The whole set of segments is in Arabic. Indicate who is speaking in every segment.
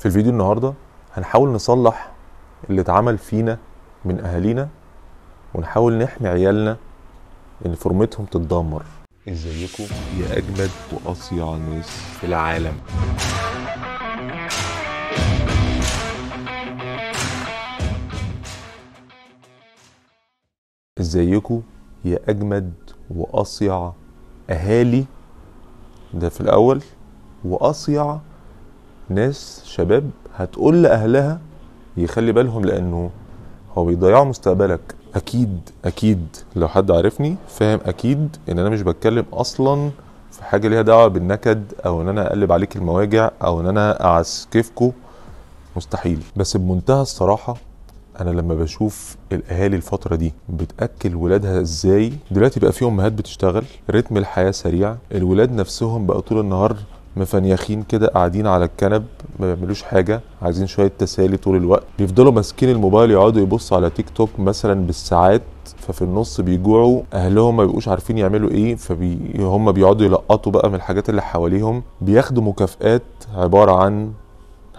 Speaker 1: في الفيديو النهارده هنحاول نصلح اللي اتعمل فينا من اهالينا ونحاول نحمي عيالنا ان فورمتهم تتدمر ازيكم يا اجمد واصيع ناس في العالم ازيكم يا اجمد واصيع اهالي ده في الاول واصيع ناس شباب هتقول لاهلها يخلي بالهم لانه هو بيضيعوا مستقبلك اكيد اكيد لو حد عارفني فاهم اكيد ان انا مش بتكلم اصلا في حاجه ليها دعوه بالنكد او ان انا اقلب عليك المواجع او ان انا اعسكفكوا مستحيل بس بمنتهى الصراحه انا لما بشوف الاهالي الفتره دي بتاكل ولادها ازاي دلوقتي بقى في امهات بتشتغل رتم الحياه سريع الولاد نفسهم بقى طول النهار مفنيخين كده قاعدين على الكنب ما بيعملوش حاجه عايزين شويه تسالي طول الوقت بيفضلوا ماسكين الموبايل يقعدوا يبصوا على تيك توك مثلا بالساعات ففي النص بيجوعوا اهلهم ما بيبقوش عارفين يعملوا ايه فهم فبي... بيقعدوا يلقطوا بقى من الحاجات اللي حواليهم بياخدوا مكافئات عباره عن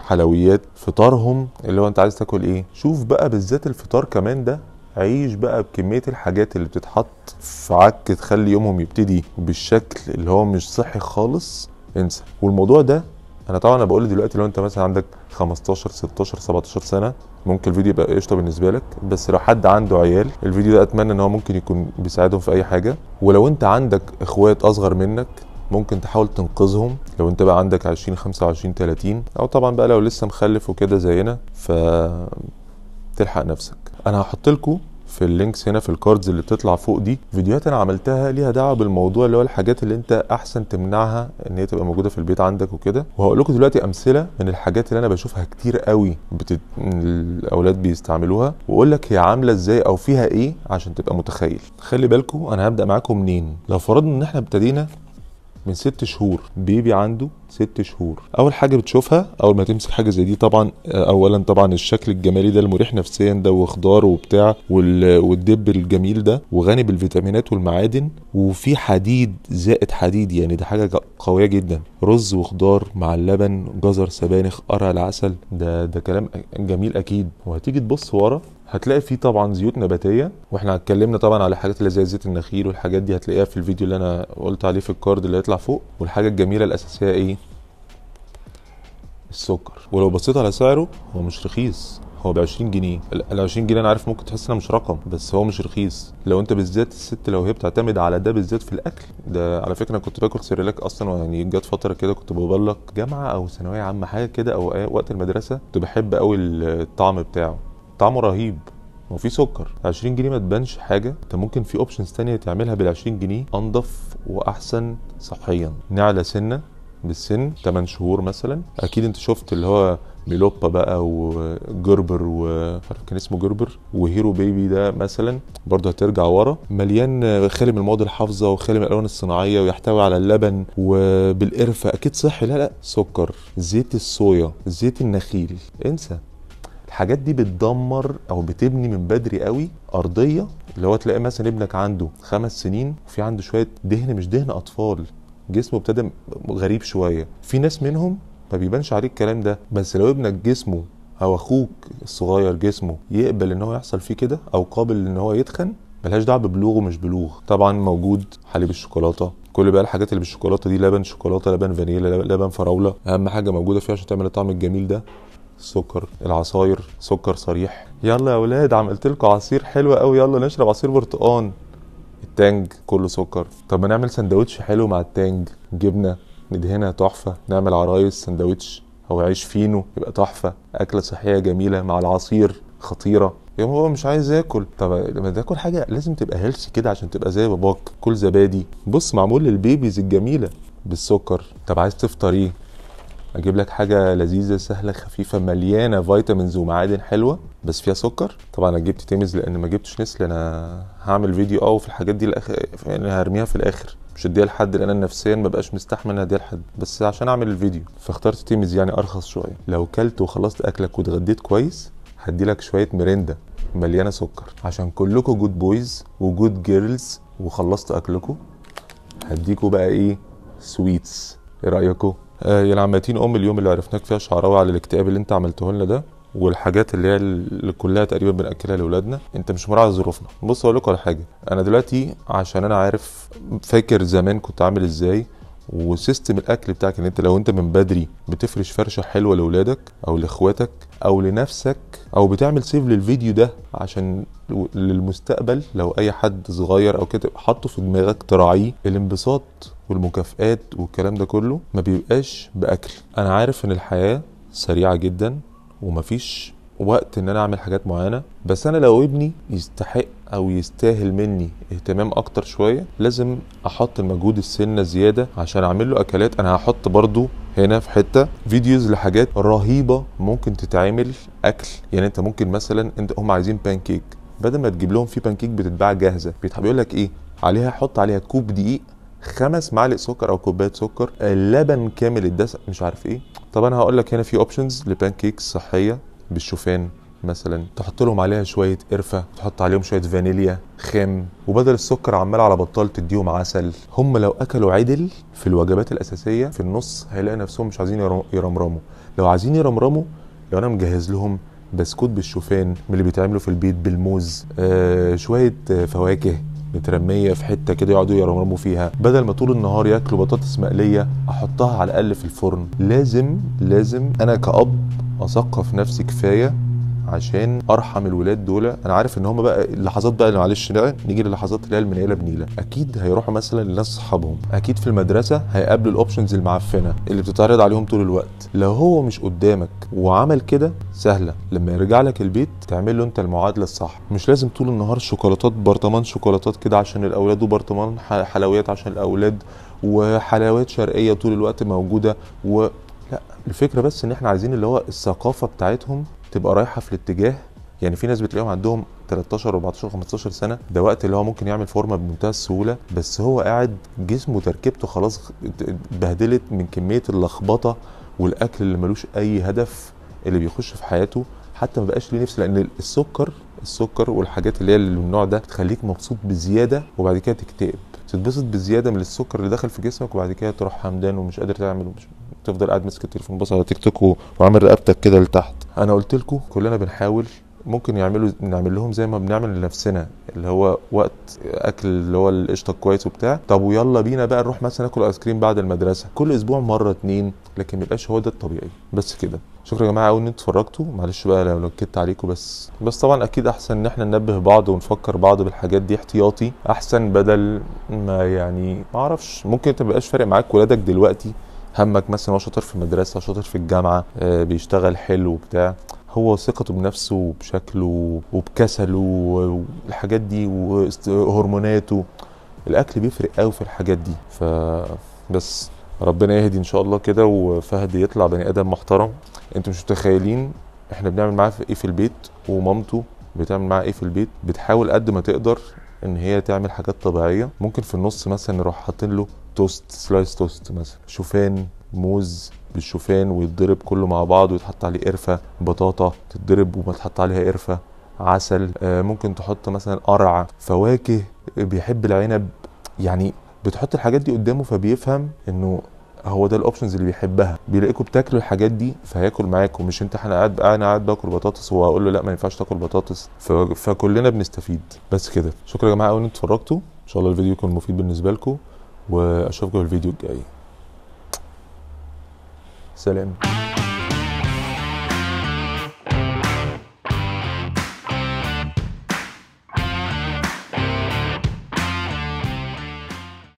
Speaker 1: حلويات فطارهم اللي هو انت عايز تاكل ايه شوف بقى بالذات الفطار كمان ده عيش بقى بكمية الحاجات اللي بتتحط في عك تخلي يومهم يبتدي بالشكل اللي هو مش صحي خالص انسى والموضوع ده انا طبعا انا بقول دلوقتي لو انت مثلا عندك 15 16 17 سنه ممكن الفيديو يبقى قشطه بالنسبه لك بس لو حد عنده عيال الفيديو ده اتمنى ان هو ممكن يكون بيساعدهم في اي حاجه ولو انت عندك اخوات اصغر منك ممكن تحاول تنقذهم لو انت بقى عندك 20 25 30 او طبعا بقى لو لسه مخلف وكده زينا ف تلحق نفسك انا هحط لكم في اللينكس هنا في الكاردز اللي بتطلع فوق دي فيديوهات انا عملتها ليها دعوه بالموضوع اللي هو الحاجات اللي انت احسن تمنعها ان هي تبقى موجوده في البيت عندك وكده وهقول لكم دلوقتي امثله من الحاجات اللي انا بشوفها كتير قوي بتت... الاولاد بيستعملوها واقول لك هي عامله ازاي او فيها ايه عشان تبقى متخيل خلي بالكم انا هبدا معاكم منين لو فرضنا ان احنا ابتدينا من ست شهور بيبي عنده ست شهور اول حاجه بتشوفها اول ما تمسك حاجه زي دي طبعا آه، اولا طبعا الشكل الجمالي ده المريح نفسيا ده وخضار وبتاع والدب الجميل ده وغني بالفيتامينات والمعادن وفي حديد زائد حديد يعني ده حاجه قويه جدا رز وخضار مع اللبن جزر سبانخ قرع العسل ده ده كلام جميل اكيد وهتيجي تبص ورا هتلاقي فيه طبعا زيوت نباتيه واحنا اتكلمنا طبعا على الحاجات اللي زي زيت النخيل والحاجات دي هتلاقيها في الفيديو اللي انا قلت عليه في الكارد اللي هيطلع فوق والحاجه الجميله الاساسيه ايه السكر ولو بصيت على سعره هو مش رخيص هو ب 20 جنيه ال 20 جنيه انا عارف ممكن تحس انها مش رقم بس هو مش رخيص لو انت بالذات الست لو هي بتعتمد على ده بالذات في الاكل ده على فكره انا كنت باكل سيريلاك اصلا يعني جت فتره كده كنت ببلغ جامعه او ثانويه عامه حاجه كده او وقت المدرسه كنت بحب قوي الطعم بتاعه طعمه رهيب هو في سكر 20 جنيه ما تبانش حاجه انت ممكن في اوبشنز تانية تعملها بال 20 جنيه انضف واحسن صحيا نعلى سنه بالسن 8 شهور مثلا اكيد انت شفت اللي هو ميلوبا بقى وجربر و... كان اسمه جربر وهيرو بيبي ده مثلا برضه هترجع ورا مليان خالي من المواد الحافظه وخالي من الالوان الصناعيه ويحتوي على اللبن وبالقرفه اكيد صحي لا لا سكر زيت الصويا زيت النخيل انسى الحاجات دي بتدمر او بتبني من بدري قوي ارضيه اللي هو تلاقي مثلا ابنك عنده خمس سنين وفي عنده شويه دهن مش دهن اطفال جسمه ابتدى غريب شويه في ناس منهم ما بيبانش عليه الكلام ده بس لو ابنك جسمه او اخوك الصغير جسمه يقبل ان هو يحصل فيه كده او قابل ان هو يتخن ملهاش دعوه ببلوغه مش بلوغ طبعا موجود حليب الشوكولاته كل بقى الحاجات اللي بالشوكولاته دي لبن شوكولاته لبن فانيلا لبن فراوله اهم حاجه موجوده فيها عشان تعمل الطعم الجميل ده السكر العصاير سكر صريح يلا يا اولاد عملت لكم عصير حلو قوي يلا نشرب عصير برتقان التانج كله سكر طب ما نعمل سندوتش حلو مع التانج جبنه ندهنها تحفه نعمل عرايس سندوتش او عيش فينو يبقى تحفه اكله صحيه جميله مع العصير خطيره يا هو مش عايز ياكل طب لما تاكل حاجه لازم تبقى هيلثي كده عشان تبقى زي باباك كل زبادي بص معمول للبيبيز الجميله بالسكر طب عايز تفطر ايه اجيب لك حاجه لذيذه سهله خفيفه مليانه فيتامينز ومعادن حلوه بس فيها سكر طبعا انا جبت تيمز لان ما جبتش نسل انا هعمل فيديو اه في الحاجات دي الاخر يعني هرميها في الاخر مش اديها لحد لان انا نفسيا ما بقاش مستحمل اديها لحد بس عشان اعمل الفيديو فاخترت تيمز يعني ارخص شويه لو كلت وخلصت اكلك واتغديت كويس هدي لك شويه ميريندا مليانه سكر عشان كلكم جود بويز وجود جيرلز وخلصت اكلكم هديكوا بقى ايه سويتس ايه رايكم آه، يا يعني العماتين ام اليوم اللي عرفناك فيها شعراوي على الاكتئاب اللي انت عملته لنا ده والحاجات اللي هي اللي كلها تقريبا بناكلها لاولادنا انت مش مراعي ظروفنا بص اقول لكم على حاجه انا دلوقتي عشان انا عارف فاكر زمان كنت عامل ازاي وسيستم الاكل بتاعك ان انت لو انت من بدري بتفرش فرشه حلوه لاولادك او لاخواتك او لنفسك او بتعمل سيف للفيديو ده عشان للمستقبل لو اي حد صغير او كده حاطه في دماغك تراعيه الانبساط والمكافآت والكلام ده كله ما بيبقاش بأكل أنا عارف إن الحياة سريعة جدا ومفيش وقت ان انا اعمل حاجات معينه بس انا لو ابني يستحق او يستاهل مني اهتمام اكتر شويه لازم احط المجهود السنه زياده عشان اعمل له اكلات انا هحط برضو هنا في حته فيديوز لحاجات رهيبه ممكن تتعمل اكل يعني انت ممكن مثلا انت هم عايزين بانكيك بدل ما تجيب لهم في بانكيك بتتباع جاهزه بيقول لك ايه عليها حط عليها كوب دقيق خمس معالق سكر او كوبايه سكر لبن كامل الدسم مش عارف ايه طب انا هقول لك هنا في اوبشنز لبان كيكس صحيه بالشوفان مثلا تحط لهم عليها شويه قرفه تحط عليهم شويه فانيليا خام وبدل السكر عمال على بطال تديهم عسل هم لو اكلوا عدل في الوجبات الاساسيه في النص هيلاقي نفسهم مش عايزين يرمرموا لو عايزين يرمرموا لو انا مجهز لهم بسكوت بالشوفان من اللي بيتعملوا في البيت بالموز آه شويه فواكه مترميه في حته كده يقعدوا يرمرموا فيها بدل ما طول النهار ياكلوا بطاطس مقليه احطها على الاقل في الفرن لازم لازم انا كاب اثقف نفسي كفايه عشان ارحم الولاد دول انا عارف ان هم بقى اللحظات بقى معلش نعم، نيجي للحظات اللي هي المنيله بنيله اكيد هيروحوا مثلا لناس اصحابهم اكيد في المدرسه هيقابلوا الاوبشنز المعفنه اللي بتتعرض عليهم طول الوقت لو هو مش قدامك وعمل كده سهله لما يرجع لك البيت تعمل له انت المعادله الصح مش لازم طول النهار شوكولاتات برطمان شوكولاتات كده عشان الاولاد وبرطمان حلويات عشان الاولاد وحلويات شرقيه طول الوقت موجوده و لا الفكره بس ان احنا عايزين اللي هو الثقافه بتاعتهم تبقى رايحه في الاتجاه يعني في ناس بتلاقيهم عندهم 13 14 15 سنه ده وقت اللي هو ممكن يعمل فورمه بمنتهى السهوله بس هو قاعد جسمه تركيبته خلاص اتبهدلت من كميه اللخبطه والاكل اللي ملوش اي هدف اللي بيخش في حياته حتى ما بقاش ليه نفس لان السكر السكر والحاجات اللي هي اللي من النوع ده بتخليك مبسوط بزياده وبعد كده تكتئب تتبسط بزياده من السكر اللي داخل في جسمك وبعد كده تروح حمدان ومش قادر تعمل ومش تفضل قاعد ماسك التليفون بص على تيك توك وعامل رقبتك كده لتحت انا قلت لكم كلنا بنحاول ممكن يعملوا نعمل لهم زي ما بنعمل لنفسنا اللي هو وقت اكل اللي هو القشطه الكويس وبتاع طب ويلا بينا بقى نروح مثلا ناكل ايس كريم بعد المدرسه كل اسبوع مره اتنين لكن ما يبقاش هو ده الطبيعي بس كده شكرا يا جماعه قوي ان انتوا اتفرجتوا معلش بقى لو نكدت عليكم بس بس طبعا اكيد احسن ان احنا ننبه بعض ونفكر بعض بالحاجات دي احتياطي احسن بدل ما يعني ما اعرفش ممكن ما فارق معاك ولادك دلوقتي همك مثلا هو شاطر في المدرسه شاطر في الجامعه آه، بيشتغل حلو بتاع هو ثقته بنفسه وبشكله وبكسله والحاجات دي وهرموناته الاكل بيفرق قوي في الحاجات دي ف بس ربنا يهدي ان شاء الله كده وفهد يطلع بني ادم محترم انتوا مش متخيلين احنا بنعمل معاه ايه في البيت ومامته بتعمل معاه ايه في البيت بتحاول قد ما تقدر ان هي تعمل حاجات طبيعيه ممكن في النص مثلا نروح حاطين له توست سلايس توست مثلا شوفان موز بالشوفان ويتضرب كله مع بعض ويتحط عليه قرفه بطاطا تتضرب وما تحط عليها قرفه عسل آه، ممكن تحط مثلا قرع فواكه بيحب العنب يعني بتحط الحاجات دي قدامه فبيفهم انه هو ده الاوبشنز اللي بيحبها بيلاقيكوا بتاكلوا الحاجات دي فهياكل معاكم مش انت احنا قاعد انا قاعد باكل بطاطس وهقول له لا ما ينفعش تاكل بطاطس فكلنا بنستفيد بس كده شكرا يا جماعه قوي ان انتوا اتفرجتوا ان شاء الله الفيديو يكون مفيد بالنسبه لكم واشوفكم في الفيديو الجاي سلام